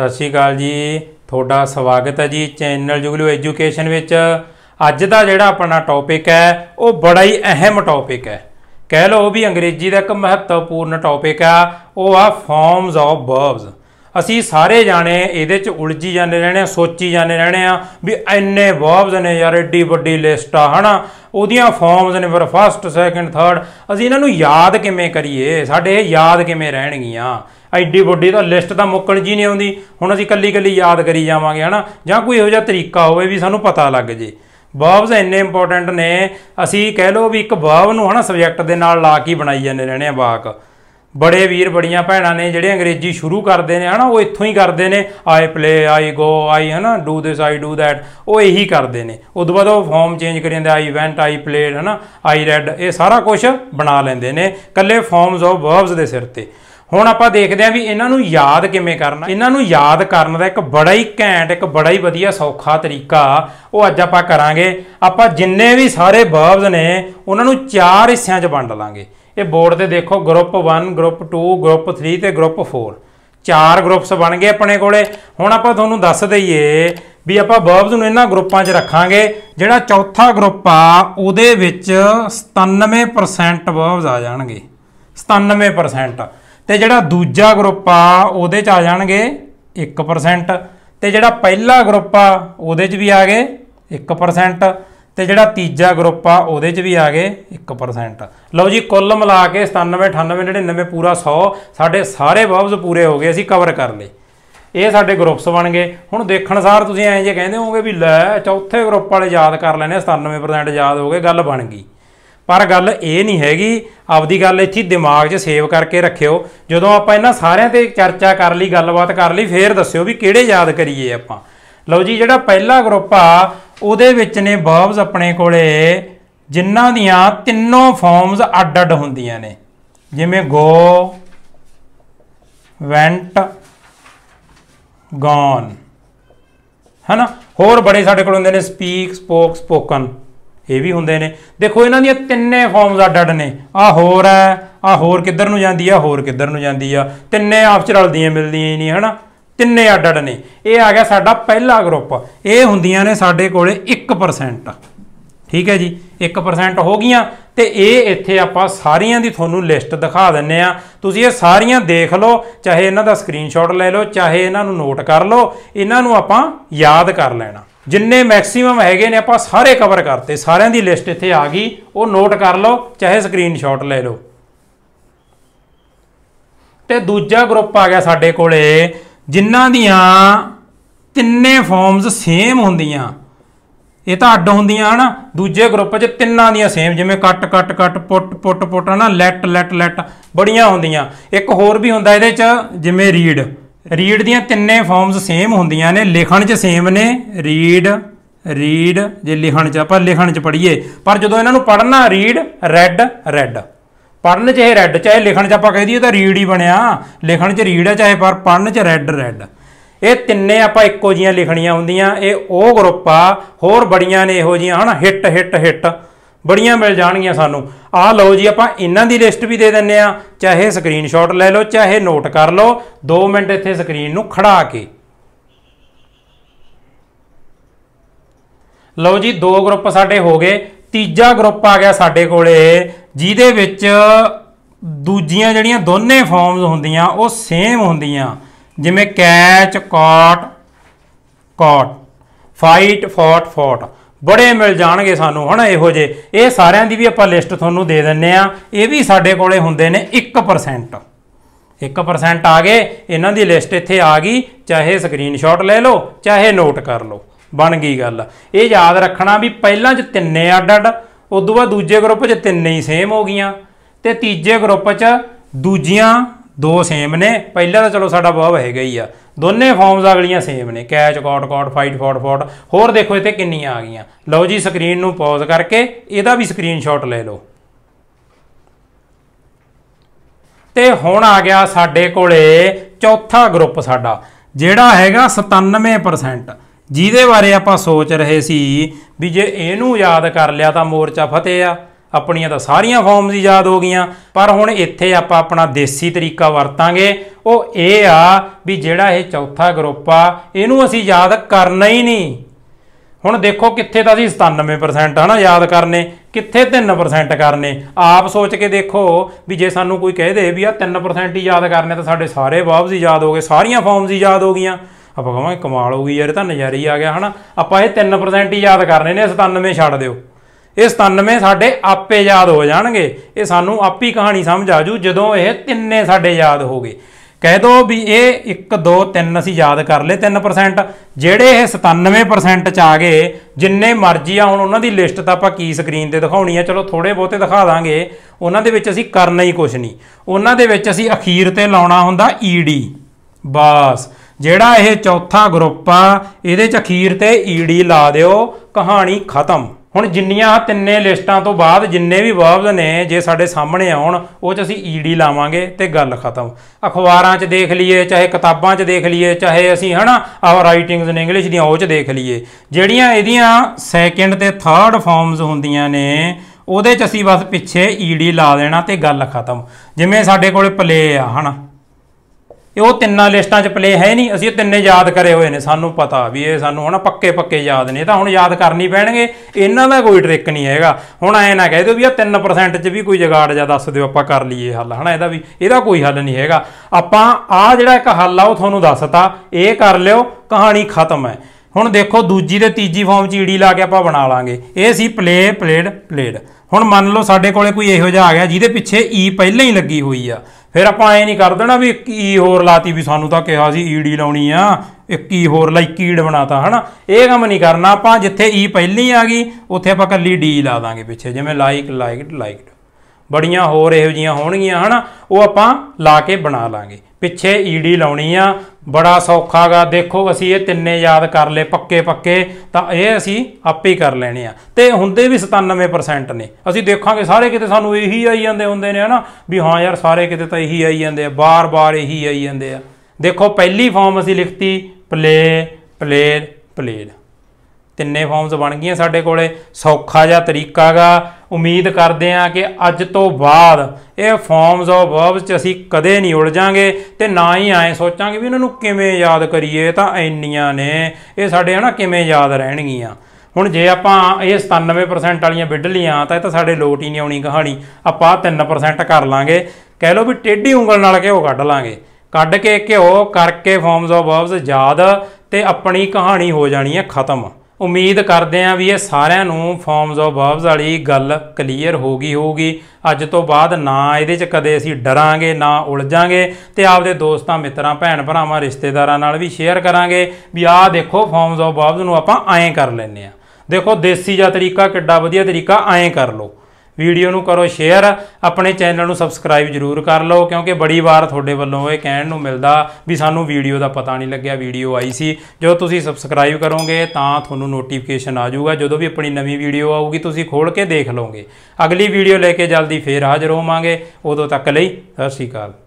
ਸਤਿ ਸ਼੍ਰੀ ਅਕਾਲ ਜੀ ਤੁਹਾਡਾ ਸਵਾਗਤ ਹੈ ਜੀ ਚੈਨਲ ਜੁਗਲੂ ਐਜੂਕੇਸ਼ਨ ਵਿੱਚ ਅੱਜ ਦਾ ਜਿਹੜਾ ਆਪਣਾ ਟੌਪਿਕ ਹੈ ਉਹ ਬੜਾ ਹੀ ਅਹਿਮ ਟੌਪਿਕ ਹੈ ਕਹਿ ਲਓ ਵੀ ਅੰਗਰੇਜ਼ੀ ਦਾ ਇੱਕ ਮਹੱਤਵਪੂਰਨ ਟੌਪਿਕ ਆ ਉਹ ਆ ਫਾਰਮਸ ਆਫ ਵਰਬਸ ਅਸੀਂ ਸਾਰੇ ਜਾਣੇ ਇਹਦੇ ਚ ਉਲਝੀ ਜਾਂਦੇ ਰਹਿਣੇ ਆ ਸੋਚੀ ਜਾਂਦੇ ਰਹਿਣੇ ਆ ਵੀ ਐਨੇ ਵਰਬਸ ਨੇ ਯਾਰ ਏਡੀ ਵੱਡੀ ਲਿਸਟ ਆ ਹਨਾ ਉਹਦੀਆਂ ਫਾਰਮਸ ਨੇ ਫਿਰ ਫਸਟ ਸੈਕੰਡ ਥਰਡ ਅਸੀਂ ਇਹਨਾਂ ਨੂੰ ਯਾਦ ਕਿਵੇਂ ਕਰੀਏ ਸਾਡੇ ਯਾਦ ਕਿਵੇਂ ਰਹਿਣਗੀਆਂ ਐਡੀ ਵੱਡੀ ਤਾਂ ਲਿਸਟ ਤਾਂ ਮੁੱਕਣ ਜੀ ਨਹੀਂ ਆਉਂਦੀ ਹੁਣ ਅਸੀਂ ਕੱਲੀ ਕੱਲੀ ਯਾਦ ਕਰੀ ਜਾਵਾਂਗੇ ਹਨਾ ਜਾਂ ਕੋਈ ਇਹੋ ਜਿਹਾ ਤਰੀਕਾ ਹੋਵੇ ਵੀ ਸਾਨੂੰ ਪਤਾ ਲੱਗ ਜੇ ਵਰਬਸ ਇੰਨੇ ਇੰਪੋਰਟੈਂਟ ਨੇ ਅਸੀਂ ਕਹਿ ਲਓ ਵੀ ਇੱਕ ਵਰਬ ਨੂੰ ਹਨਾ ਸਬਜੈਕਟ ਦੇ ਨਾਲ ਲਾ ਕੇ ਬਣਾਈ ਜਾਂਦੇ ਰਹਿਣੇ ਆ ਵਾਕ ਬੜੇ ਵੀਰ ਬੜੀਆਂ ਭੈਣਾਂ ਨੇ ਜਿਹੜੇ ਅੰਗਰੇਜ਼ੀ ਸ਼ੁਰੂ ਕਰਦੇ ਨੇ ਹਨਾ ਉਹ ਇੱਥੋਂ ਹੀ ਕਰਦੇ ਨੇ ਆਈ ਪਲੇ ਆਈ ਗੋ ਆਈ ਹਨਾ do this I do that ਉਹ ਇਹੀ ਕਰਦੇ ਨੇ ਉਸ ਤੋਂ ਬਾਅਦ ਉਹ ਫਾਰਮ ਚੇਂਜ ਕਰ ਜਾਂਦੇ ਆਈ ਵੈਂਟ ਆਈ ਪਲੇਡ ਹਨਾ ਆਈ ਰੈਡ ਇਹ ਸਾਰਾ ਕੁਝ ਬਣਾ ਲੈਂਦੇ ਨੇ ਕੱਲੇ ਫਾਰਮਸ ਆਫ ਵਰਬਸ ਦੇ ਸਿਰ ਤੇ ਹੁਣ ਆਪਾਂ ਦੇਖਦੇ ਆਂ ਵੀ ਇਹਨਾਂ ਨੂੰ ਯਾਦ ਕਿਵੇਂ ਕਰਨਾ ਇਹਨਾਂ ਨੂੰ ਯਾਦ ਕਰਨ ਦਾ ਇੱਕ ਬੜਾ ਹੀ ਘੈਂਟ ਇੱਕ ਬੜਾ ਹੀ ਵਧੀਆ ਸੌਖਾ ਤਰੀਕਾ ਉਹ ਅੱਜ ਆਪਾਂ ਕਰਾਂਗੇ ਆਪਾਂ ਜਿੰਨੇ ਵੀ ਸਾਰੇ ਵਰਬਸ ਨੇ ਉਹਨਾਂ ਨੂੰ ਚਾਰ ਹਿੱਸਿਆਂ 'ਚ ਵੰਡ ਲਾਂਗੇ ਇਹ ਬੋਰਡ ਤੇ ਦੇਖੋ ਗਰੁੱਪ 1 ਗਰੁੱਪ 2 ਗਰੁੱਪ 3 ਤੇ ਗਰੁੱਪ 4 ਚਾਰ ਗਰੁੱਪਸ ਬਣ ਗਏ ਆਪਣੇ ਕੋਲੇ ਹੁਣ ਆਪਾਂ ਤੁਹਾਨੂੰ ਦੱਸ ਦਈਏ ਵੀ ਆਪਾਂ ਵਰਬਸ ਨੂੰ ਇਹਨਾਂ ਗਰੁੱਪਾਂ 'ਚ ਰੱਖਾਂਗੇ ਜਿਹੜਾ ਚੌਥਾ ਗਰੁੱਪ ਆ ਉਹਦੇ ਵਿੱਚ 97% ਵਰਬਸ ਆ ਜਾਣਗੇ 97% ਤੇ ਜਿਹੜਾ ਦੂਜਾ ਗਰੁੱਪ ਆ ਉਹਦੇ ਚ ਆ ਜਾਣਗੇ 1% ਤੇ ਜਿਹੜਾ ਪਹਿਲਾ ਗਰੁੱਪ ਆ ਉਹਦੇ ਚ ਵੀ ਆ ਗਏ 1% ਤੇ ਜਿਹੜਾ ਤੀਜਾ ਗਰੁੱਪ ਆ ਉਹਦੇ 'ਚ ਵੀ ਆ ਗਏ 1% ਲਓ ਜੀ ਕੁੱਲ ਮਿਲਾ ਕੇ 97 98 99 ਪੂਰਾ 100 ਸਾਡੇ ਸਾਰੇ ਵਰਬਸ ਪੂਰੇ ਹੋ ਗਏ ਅਸੀਂ ਕਵਰ ਕਰ ਲਏ ਇਹ ਸਾਡੇ ਗਰੁੱਪਸ ਬਣ ਗਏ ਹੁਣ ਦੇਖਣ ਸਾਰ ਤੁਸੀਂ ਐਂ ਜੇ ਕਹਿੰਦੇ ਹੋਵੋਗੇ ਵੀ ਲੈ ਚੌਥੇ ਗਰੁੱਪ ਵਾਲੇ ਯਾਦ ਕਰ ਲੈਣੇ 97% ਯਾਦ ਹੋ ਗਏ ਗੱਲ ਬਣ ਗਈ ਪਰ ਗੱਲ ਇਹ ਨਹੀਂ ਹੈਗੀ ਆਪਦੀ ਗੱਲ ਇੱਥੇ ਦਿਮਾਗ 'ਚ ਸੇਵ ਕਰਕੇ ਰੱਖਿਓ ਜਦੋਂ ਆਪਾਂ ਇਹਨਾਂ ਸਾਰਿਆਂ ਤੇ ਚਰਚਾ ਕਰ ਲਈ ਗੱਲਬਾਤ ਕਰ ਲਈ ਫੇਰ ਦੱਸਿਓ ਵੀ ਕਿਹੜੇ ਯਾਦ ਕਰੀਏ ਆਪਾਂ ਲਓ ਜੀ ਜਿਹੜਾ ਪਹਿਲਾ ਗਰੁੱਪ ਆ ਉਹਦੇ ਵਿੱਚ ਨੇ ਵਰਬਸ ਆਪਣੇ ਕੋਲੇ ਜਿਨ੍ਹਾਂ ਦੀਆਂ ਤਿੰਨੋਂ ਫਾਰਮਸ ਅੱਡ-ਅੱਡ ਹੁੰਦੀਆਂ ਨੇ ਜਿਵੇਂ ਗੋ ਵੈਂਟ ਗੋਨ ਹਨਾ ਹੋਰ ਬੜੇ ਸਾਡੇ ਕੋਲ ਹੁੰਦੇ ਨੇ ਸਪੀਕ ਸਪੋਕ ਸਪੋਕਨ ਇਹ ਵੀ ਹੁੰਦੇ ਨੇ ਦੇਖੋ ਇਹਨਾਂ ਦੀਆਂ ਤਿੰਨੇ ਫਾਰਮਸ ਅੱਡ ਅੱਡ ਨੇ ਆ ਹੋਰ ਹੈ ਆ ਹੋਰ ਕਿੱਧਰ ਨੂੰ ਜਾਂਦੀ ਆ ਹੋਰ ਕਿੱਧਰ ਨੂੰ ਜਾਂਦੀ ਆ ਤਿੰਨੇ ਆਪਸ ਚ ਰਲਦੀਆਂ ਮਿਲਦੀਆਂ ਹੀ ਨਹੀਂ ਹਨਾ ਤਿੰਨੇ ਅੱਡ ਅੱਡ ਨੇ ਇਹ ਆ ਗਿਆ ਸਾਡਾ ਪਹਿਲਾ ਗਰੁੱਪ ਇਹ ਹੁੰਦੀਆਂ ਨੇ ਸਾਡੇ ਕੋਲੇ 1% ਠੀਕ ਹੈ ਜੀ 1% ਹੋ ਗਈਆਂ ਤੇ ਇਹ ਇੱਥੇ ਆਪਾਂ ਸਾਰੀਆਂ ਦੀ ਤੁਹਾਨੂੰ ਲਿਸਟ ਦਿਖਾ ਦਿੰਨੇ ਆ ਤੁਸੀਂ ਇਹ ਸਾਰੀਆਂ ਦੇਖ ਲਓ ਚਾਹੇ ਇਹਨਾਂ ਦਾ ਸਕਰੀਨਸ਼ਾਟ ਲੈ ਲਓ ਚਾਹੇ ਇਹਨਾਂ ਨੂੰ ਨੋਟ ਕਰ ਲਓ ਇਹਨਾਂ ਨੂੰ ਆਪਾਂ ਯਾਦ ਕਰ ਲੈਣਾ ਜਿੰਨੇ ਮੈਕਸਿਮਮ ਹੈਗੇ ਨੇ ਆਪਾਂ ਸਾਰੇ ਕਵਰ ਕਰਤੇ ਸਾਰਿਆਂ ਦੀ ਲਿਸਟ ਇੱਥੇ ਆ ਗਈ ਉਹ ਨੋਟ ਕਰ ਲਓ ਚਾਹੇ ਸਕਰੀਨਸ਼ਾਟ ਲੈ ਲਓ ਤੇ ਦੂਜਾ ਗਰੁੱਪ ਆ ਗਿਆ ਸਾਡੇ ਕੋਲੇ ਜਿਨ੍ਹਾਂ ਦੀਆਂ ਤਿੰਨੇ ਫਾਰਮਸ ਸੇਮ ਹੁੰਦੀਆਂ ਇਹ ਤਾਂ ਅੱਡ ਹੁੰਦੀਆਂ ਹਨ ਦੂਜੇ ਗਰੁੱਪ 'ਚ ਤਿੰਨਾਂ ਦੀਆਂ ਸੇਮ ਜਿਵੇਂ ਕੱਟ ਕੱਟ ਕੱਟ ਪੁੱਟ ਪੁੱਟ ਪੁੱਟ ਹਨਾ ਲੈਟ ਲੈਟ ਲੈਟ ਬੜੀਆਂ ਹੁੰਦੀਆਂ ਇੱਕ ਹੋਰ ਵੀ ਹੁੰਦਾ ਇਹਦੇ 'ਚ ਜਿਵੇਂ ਰੀਡ ਰੀਡ ਦੀਆਂ ਤਿੰਨੇ ਫਾਰਮਸ ਸੇਮ ਹੁੰਦੀਆਂ ਨੇ ਲਿਖਣ 'ਚ ਸੇਮ ਨੇ ਰੀਡ ਰੀਡ ਜੇ ਲਿਖਣ 'ਚ ਆਪਾਂ ਲਿਖਣ 'ਚ ਪੜ੍ਹੀਏ ਪਰ ਜਦੋਂ ਇਹਨਾਂ ਨੂੰ ਪੜ੍ਹਨਾ ਰੀਡ ਰੈੱਡ ਰੈੱਡ ਪੜ੍ਹਨ 'ਚ ਇਹ ਰੈੱਡ ਚਾਹੇ ਲਿਖਣ 'ਚ ਆਪਾਂ ਕਹਿ ਦਈਏ ਤਾਂ ਰੀਡ ਹੀ ਬਣਿਆ ਲਿਖਣ 'ਚ ਰੀਡ ਹੈ ਚਾਹੇ ਪਰ ਪੜ੍ਹਨ 'ਚ ਰੈੱਡ ਰੈੱਡ ਇਹ ਤਿੰਨੇ ਆਪਾਂ ਇੱਕੋ ਜੀਆਂ ਲਿਖਣੀਆਂ ਹੁੰਦੀਆਂ ਇਹ ਉਹ ਗਰੁੱਪ ਆ ਹੋਰ ਬੜੀਆਂ ਨੇ ਇਹੋ ਜੀਆਂ ਹਨਾ ਹਿੱਟ ਹਿੱਟ ਹਿੱਟ ਬੜੀਆਂ ਮਿਲ ਜਾਣਗੀਆਂ ਸਾਨੂੰ ਆਹ ਲਓ ਜੀ ਆਪਾਂ ਇਹਨਾਂ ਦੀ ਲਿਸਟ ਵੀ ਦੇ ਦਿੰਨੇ ਆ ਚਾਹੇ ਸਕਰੀਨਸ਼ਾਟ ਲੈ ਲਓ ਚਾਹੇ ਨੋਟ ਕਰ ਲਓ 2 ਮਿੰਟ ਇੱਥੇ ਸਕਰੀਨ ਨੂੰ ਖੜਾ ਕੇ ਲਓ ਜੀ ਦੋ ਗਰੁੱਪ ਸਾਡੇ ਹੋ ਗਏ ਤੀਜਾ ਗਰੁੱਪ ਆ ਗਿਆ ਸਾਡੇ ਕੋਲੇ ਜਿਹਦੇ ਵਿੱਚ ਦੂਜੀਆਂ ਜਿਹੜੀਆਂ ਦੋਨੇ ਫਾਰਮਸ ਹੁੰਦੀਆਂ ਉਹ ਸੇਮ ਹੁੰਦੀਆਂ ਜਿਵੇਂ ਕੈਚ ਕਾਟ ਕਾਟ ਫਾਈਟ ਫੌਟ ਫੌਟ ਬੜੇ ਮਿਲ ਜਾਣਗੇ ਸਾਨੂੰ ਹਨਾ ਇਹੋ ਜੇ ਇਹ ਸਾਰਿਆਂ ਦੀ ਵੀ ਆਪਾਂ ਲਿਸਟ ਤੁਹਾਨੂੰ ਦੇ ਦਿੰਨੇ ਆ ਇਹ ਵੀ ਸਾਡੇ ਕੋਲੇ ਹੁੰਦੇ ਨੇ 1% 1% ਆ ਗਏ ਇਹਨਾਂ ਦੀ ਲਿਸਟ ਇੱਥੇ ਆ ਗਈ ਚਾਹੇ ਸਕਰੀਨਸ਼ਾਟ ਲੈ ਲਓ ਚਾਹੇ ਨੋਟ ਕਰ ਲਓ ਬਣ ਗਈ ਗੱਲ ਇਹ ਯਾਦ ਰੱਖਣਾ ਵੀ ਪਹਿਲਾਂ 'ਚ ਤਿੰਨੇ ਅੱਡ ਅੱਡ ਉਦੋਂ ਬਾਅਦ ਦੂਜੇ ਗਰੁੱਪ 'ਚ ਤਿੰਨੇ ਹੀ ਸੇਮ ਹੋ ਗਈਆਂ ਤੇ ਤੀਜੇ ਗਰੁੱਪ 'ਚ ਦੂਜੀਆਂ ਦੋ ਸੇਮ ਨੇ ਪਹਿਲਾਂ ਤਾਂ ਚਲੋ ਸਾਡਾ ਬਹੁਤ ਹੈਗਾ ਹੀ ਆ ਦੋਨੇ ਫਾਰਮਸ ਅਗਲੀਆਂ ਸੇਮ ਨੇ ਕੈਚ ਕਾਟ ਕਾਟ ਫਾਈਟ ਫੋਟ ਫੋਟ ਹੋਰ ਦੇਖੋ ਇੱਥੇ ਕਿੰਨੀਆਂ ਆ ਗਈਆਂ ਲਓ ਜੀ ਸਕਰੀਨ ਨੂੰ ਪੌਜ਼ ਕਰਕੇ ਇਹਦਾ ਵੀ ਸਕਰੀਨਸ਼ਾਟ ਲੈ ਲਓ ਤੇ ਹੁਣ ਆ ਗਿਆ ਸਾਡੇ ਕੋਲੇ ਚੌਥਾ ਗਰੁੱਪ ਸਾਡਾ ਜਿਹੜਾ ਹੈਗਾ 97% ਜਿਹਦੇ ਬਾਰੇ ਆਪਾਂ ਸੋਚ ਰਹੇ ਸੀ ਵੀ ਜੇ ਇਹਨੂੰ ਯਾਦ ਕਰ ਲਿਆ ਤਾਂ ਮੋਰਚਾ ਫਤਿਹ ਆ ਆਪਣੀਆਂ ਤਾਂ ਸਾਰੀਆਂ ਫਾਰਮਸ ਹੀ ਯਾਦ ਹੋ ਗਈਆਂ ਪਰ ਹੁਣ ਇੱਥੇ ਆਪਾਂ ਆਪਣਾ ਦੇਸੀ ਤਰੀਕਾ ਵਰਤਾਂਗੇ ਉਹ ਇਹ ਆ ਵੀ ਜਿਹੜਾ ਇਹ ਚੌਥਾ ਗਰੁੱਪ ਆ ਇਹਨੂੰ ਅਸੀਂ ਯਾਦ ਕਰਨਾ ਹੀ ਨਹੀਂ ਹੁਣ ਦੇਖੋ ਕਿੱਥੇ ਤਾਂ ਅਸੀਂ 97% ਹਨਾ ਯਾਦ ਕਰਨੇ ਕਿੱਥੇ 3% ਕਰਨੇ ਆਪ ਸੋਚ ਕੇ ਦੇਖੋ ਵੀ ਜੇ ਸਾਨੂੰ ਕੋਈ ਕਹਿ ਦੇ ਵੀ ਆ 3% ਹੀ ਯਾਦ ਕਰਨੇ ਤਾਂ ਸਾਡੇ ਸਾਰੇ ਵਾਬਸ ਹੀ ਯਾਦ ਹੋ ਗਏ ਸਾਰੀਆਂ ਫਾਰਮਸ ਹੀ ਯਾਦ ਹੋ ਗਈਆਂ ਆਪਾਂ ਕਹਾਂਗੇ ਕਮਾਲ ਹੋ ਗਈ ਯਾਰ ਇਹ ਤਾਂ ਨਜ਼ਾਰੀ ਹੀ ਆ ਗਿਆ ਹਨਾ ਆਪਾਂ ਇਹ 3% ਹੀ ਯਾਦ ਕਰਨੇ ਨੇ 97 ਛੱਡ ਦਿਓ ਇਹ 97 ਸਾਡੇ ਆਪੇ ਯਾਦ ਹੋ ਜਾਣਗੇ ਇਹ ਸਾਨੂੰ ਆਪੀ ਕਹਾਣੀ ਸਮਝ ਆ ਜੂ ਜਦੋਂ ਇਹ ਤਿੰਨੇ ਸਾਡੇ ਯਾਦ ਹੋ ਗਏ ਕਹਿ ਦੋ ਵੀ ਇਹ 1 2 3 ਅਸੀਂ ਯਾਦ ਕਰ ਲਏ 3% ਜਿਹੜੇ ਇਹ 97% ਚ ਆ ਗਏ ਜਿੰਨੇ ਮਰਜ਼ੀ ਆ ਹੁਣ ਉਹਨਾਂ ਦੀ ਲਿਸਟ ਤਾਂ ਆਪਾਂ ਕੀ ਸਕਰੀਨ ਤੇ ਦਿਖਾਉਣੀ ਆ ਚਲੋ ਥੋੜੇ ਬਹੁਤੇ ਦਿਖਾ ਦਾਂਗੇ ਉਹਨਾਂ ਦੇ ਵਿੱਚ ਅਸੀਂ ਕਰਨਾ ਹੀ ਕੁਝ ਨਹੀਂ ਉਹਨਾਂ ਦੇ ਵਿੱਚ ਅਸੀਂ ਅਖੀਰ ਤੇ ਲਾਉਣਾ ਹੁੰਦਾ ਈਡੀ ਬਸ ਜਿਹੜਾ ਇਹ ਚੌਥਾ ਗਰੁੱਪ ਆ ਇਹਦੇ ਚ ਅਖੀਰ ਤੇ ਈਡੀ ਲਾ ਦਿਓ ਕਹਾਣੀ ਖਤਮ ਹੁਣ ਜਿੰਨੀਆਂ ਤਿੰਨੇ ਲਿਸਟਾਂ ਤੋਂ ਬਾਅਦ ਜਿੰਨੇ ਵੀ ਵਰਬਸ ਨੇ ਜੇ ਸਾਡੇ ਸਾਹਮਣੇ ਆਉਣ ਉਹ ਚ ਅਸੀਂ ਈਡੀ ਲਾਵਾਂਗੇ ਤੇ ਗੱਲ ਖਤਮ ਅਖਬਾਰਾਂ 'ਚ ਦੇਖ ਲਈਏ ਚਾਹੇ ਕਿਤਾਬਾਂ 'ਚ ਦੇਖ ਲਈਏ ਚਾਹੇ ਅਸੀਂ ਹਨਾ ਆਹ ਰਾਈਟਿੰਗਸ ਨੇ ਇੰਗਲਿਸ਼ ਦੀਆਂ ਉਹ 'ਚ ਦੇਖ ਲਈਏ ਜਿਹੜੀਆਂ ਇਹਦੀਆਂ ਸੈਕਿੰਡ ਤੇ ਥਰਡ ਫਾਰਮਸ ਹੁੰਦੀਆਂ ਨੇ ਉਹਦੇ 'ਚ ਅਸੀਂ ਬਸ ਪਿੱਛੇ ਈਡੀ ਲਾ ਦੇਣਾ ਤੇ ਗੱਲ ਖਤਮ ਜਿਵੇਂ ਸਾਡੇ ਕੋਲੇ ਪਲੇ ਆ ਹਨਾ ਇਹ ਉਹ ਤਿੰਨਾਂ ਲਿਸਟਾਂ 'ਚ ਪਲੇ ਹੈ ਨਹੀਂ ਅਸੀਂ ਇਹ ਤਿੰਨੇ ਯਾਦ ਕਰੇ ਹੋਏ ਨੇ ਸਾਨੂੰ ਪਤਾ ਵੀ ਇਹ ਸਾਨੂੰ ਹੁਣ ਪੱਕੇ ਪੱਕੇ ਯਾਦ ਨੇ ਤਾਂ ਹੁਣ ਯਾਦ ਕਰਨੀ ਪੈਣਗੇ ਇਹਨਾਂ ਦਾ ਕੋਈ ਟ੍ਰਿਕ ਨਹੀਂ ਹੈਗਾ ਹੁਣ ਐ ਨਾ ਕਹਿ ਦਿਓ ਵੀ ਇਹ 3% 'ਚ ਵੀ ਕੋਈ ਜਗਾੜ ਜਾਂ ਦੱਸ ਦਿਓ ਆਪਾਂ ਕਰ ਲਈਏ ਹੱਲ ਹਨਾ ਇਹਦਾ ਵੀ ਇਹਦਾ ਕੋਈ ਹੱਲ ਨਹੀਂ ਹੈਗਾ ਆਪਾਂ ਆ ਜਿਹੜਾ ਇੱਕ ਹੱਲ ਆ ਉਹ ਤੁਹਾਨੂੰ ਦੱਸਤਾ ਇਹ ਕਰ ਲਿਓ ਕਹਾਣੀ ਖਤਮ ਹੈ ਹੁਣ ਦੇਖੋ ਦੂਜੀ ਤੇ ਤੀਜੀ ਫਾਰਮ ਚ ਈਡੀ ਲਾ ਕੇ ਆਪਾਂ ਬਣਾ ਲਾਂਗੇ ਇਹ ਸੀ ਪਲੇ ਪਲੇਡ ਪਲੇਡ ਹੁਣ ਮੰਨ ਲਓ ਸਾਡੇ ਕੋਲੇ ਕੋਈ ਇਹੋ ਜਿਹਾ ਆ ਗਿਆ ਜਿਹਦੇ ਪਿੱਛੇ ਈ e ਪਹਿਲਾਂ ਹੀ ਲੱਗੀ ਹੋਈ ਆ ਫਿਰ ਆਪਾਂ ਐ ਨਹੀਂ ਕਰ ਦੇਣਾ ਵੀ ਇੱਕ ਈ e ਹੋਰ ਲਾਤੀ ਵੀ ਸਾਨੂੰ ਤਾਂ ਕਿਹਾ ਸੀ ਈਡੀ ਲਾਉਣੀ ਆ ਇੱਕ ਈ e ਹੋਰ ਲਈ ਕੀੜ ਬਣਾਤਾ ਹਨਾ ਇਹ ਕੰਮ ਨਹੀਂ ਕਰਨਾ ਆਪਾਂ ਜਿੱਥੇ ਈ ਪਹਿਲੀ ਆ ਗਈ ਉੱਥੇ ਆਪਾਂ ਕੱਲੀ ਡੀ ਲਾ ਦਾਂਗੇ ਪਿੱਛੇ ਜਿਵੇਂ ਲਾਈਕ ਲਾਈਕਡ ਲਾਈਕਡ ਬੜੀਆਂ ਹੋਰ ਇਹੋ ਜੀਆਂ ਹੋਣਗੀਆਂ ਹਨਾ ਉਹ ਆਪਾਂ ਲਾ ਕੇ ਬਣਾ ਲਾਂਗੇ ਪਿੱਛੇ ਈਡੀ ਲਾਉਣੀ ਆ ਬੜਾ ਗਾ ਦੇਖੋ ਅਸੀਂ ਇਹ ਤਿੰਨੇ ਯਾਦ ਕਰ ਲਏ ਪੱਕੇ ਪੱਕੇ ਤਾਂ ਇਹ ਅਸੀਂ ਆਪੇ ਹੀ ਕਰ ਲੈਣੇ ਆ ਤੇ ਹੁੰਦੇ ਵੀ 97% ਨੇ ਅਸੀਂ ਦੇਖਾਂਗੇ ਸਾਰੇ ਕਿਤੇ ਸਾਨੂੰ ਇਹੀ ਆਈ ਜਾਂਦੇ ਹੁੰਦੇ ਨੇ ਹਨਾ ਵੀ ਹਾਂ ਯਾਰ ਸਾਰੇ ਕਿਤੇ ਤਾਂ ਇਹੀ ਆਈ ਜਾਂਦੇ ਆ ਬਾਰ-ਬਾਰ ਇਹੀ ਆਈ ਜਾਂਦੇ ਆ ਦੇਖੋ ਪਹਿਲੀ ਫਾਰਮ ਅਸੀਂ ਲਿਖਤੀ ਪਲੇ ਪਲੇਡ ਪਲੇਡ ਤਿੰਨੇ ਫਾਰਮਸ ਬਣ ਗਈਆਂ ਸਾਡੇ ਕੋਲੇ ਸੌਖਾ ਜਿਹਾ ਤਰੀਕਾਗਾ ਉਮੀਦ ਕਰਦੇ ਹਾਂ ਕਿ ਅੱਜ ਤੋਂ ਬਾਅਦ ਇਹ ਫਾਰਮਸ ਆਫ ਵਰਬਸ 'ਚ ਅਸੀਂ ਕਦੇ ਨਹੀਂ ਉਲਝਾਂਗੇ ਤੇ ਨਾ ਹੀ ਆਏ ਸੋਚਾਂਗੇ ਵੀ ਇਹਨਾਂ ਨੂੰ ਕਿਵੇਂ ਯਾਦ ਕਰੀਏ ਤਾਂ ਇੰਨੀਆਂ ਨੇ ਇਹ ਸਾਡੇ ਹਨਾ ਕਿਵੇਂ ਯਾਦ ਰਹਿਣਗੀਆਂ ਹੁਣ ਜੇ ਆਪਾਂ ਇਹ 97% ਵਾਲੀਆਂ ਵਿੱਢ ਲੀਆਂ ਤਾਂ ਇਹ ਤਾਂ ਸਾਡੇ ਲੋਟ ਹੀ ਨਹੀਂ ਆਉਣੀ ਕਹਾਣੀ ਆਪਾਂ 3% ਕਰ ਲਾਂਗੇ ਕਹਿ ਲਓ ਵੀ ਟੇਢੀ ਉਂਗਲ ਨਾਲ ਕਿਉਂ ਕੱਢ ਲਾਂਗੇ ਕੱਢ ਕੇ ਕਿਉਂ ਕਰਕੇ ਫਾਰਮਸ ਆਫ ਵਰਬਸ ਯਾਦ ਤੇ ਆਪਣੀ ਕਹਾਣੀ ਹੋ ਜਾਣੀ ਹੈ ਖਤਮ ਉਮੀਦ ਕਰਦੇ ਆਂ ਵੀ ਇਹ ਸਾਰਿਆਂ ਨੂੰ ਫਾਰਮਸ ਆਫ ਵਰਬਸ ਵਾਲੀ ਗੱਲ ਕਲੀਅਰ ਹੋ ਗਈ ਹੋਊਗੀ ਅੱਜ ਤੋਂ ਬਾਅਦ ਨਾ ਇਹਦੇ 'ਚ ਕਦੇ ਅਸੀਂ ਡਰਾਂਗੇ ਨਾ ਉਲਝਾਂਗੇ ਤੇ ਆਪਦੇ ਦੋਸਤਾਂ ਮਿੱਤਰਾਂ ਭੈਣ ਭਰਾਵਾਂ ਰਿਸ਼ਤੇਦਾਰਾਂ ਨਾਲ ਵੀ ਸ਼ੇਅਰ ਕਰਾਂਗੇ ਵੀ ਆਹ ਦੇਖੋ ਫਾਰਮਸ ਆਫ ਵਰਬਸ ਨੂੰ ਆਪਾਂ ਐਂ ਕਰ ਲੈਨੇ ਆ ਦੇਖੋ ਦੇਸੀ ਜਿਹਾ ਤਰੀਕਾ ਕਿੱਡਾ ਵਧੀਆ ਤਰੀਕਾ ਐਂ ਕਰ ਲਓ ਵੀਡੀਓ ਨੂੰ ਕਰੋ ਸ਼ੇਅਰ ਆਪਣੇ ਚੈਨਲ ਨੂੰ ਸਬਸਕ੍ਰਾਈਬ ਜਰੂਰ ਕਰ ਲਓ ਕਿਉਂਕਿ ਬੜੀ ਵਾਰ ਤੁਹਾਡੇ ਵੱਲੋਂ ਇਹ ਕਹਿਣ ਨੂੰ ਮਿਲਦਾ ਵੀ ਸਾਨੂੰ ਵੀਡੀਓ ਦਾ ਪਤਾ ਨਹੀਂ ਲੱਗਿਆ ਵੀਡੀਓ ਆਈ ਸੀ ਜਦੋਂ ਤੁਸੀਂ ਸਬਸਕ੍ਰਾਈਬ ਕਰੋਗੇ ਤਾਂ ਤੁਹਾਨੂੰ ਨੋਟੀਫਿਕੇਸ਼ਨ ਆ ਜਾਊਗਾ ਜਦੋਂ ਵੀ ਆਪਣੀ ਨਵੀਂ ਵੀਡੀਓ ਆਊਗੀ ਤੁਸੀਂ ਖੋਲ ਕੇ ਦੇਖ ਲਓਗੇ ਅਗਲੀ ਵੀਡੀਓ ਲੈ ਕੇ ਜਲਦੀ ਫੇਰ ਹਾਜ਼ਰ ਹੋਵਾਂਗੇ ਉਦੋਂ ਤੱਕ ਲਈ ਸਤਿ ਸ਼੍ਰੀ ਅਕਾਲ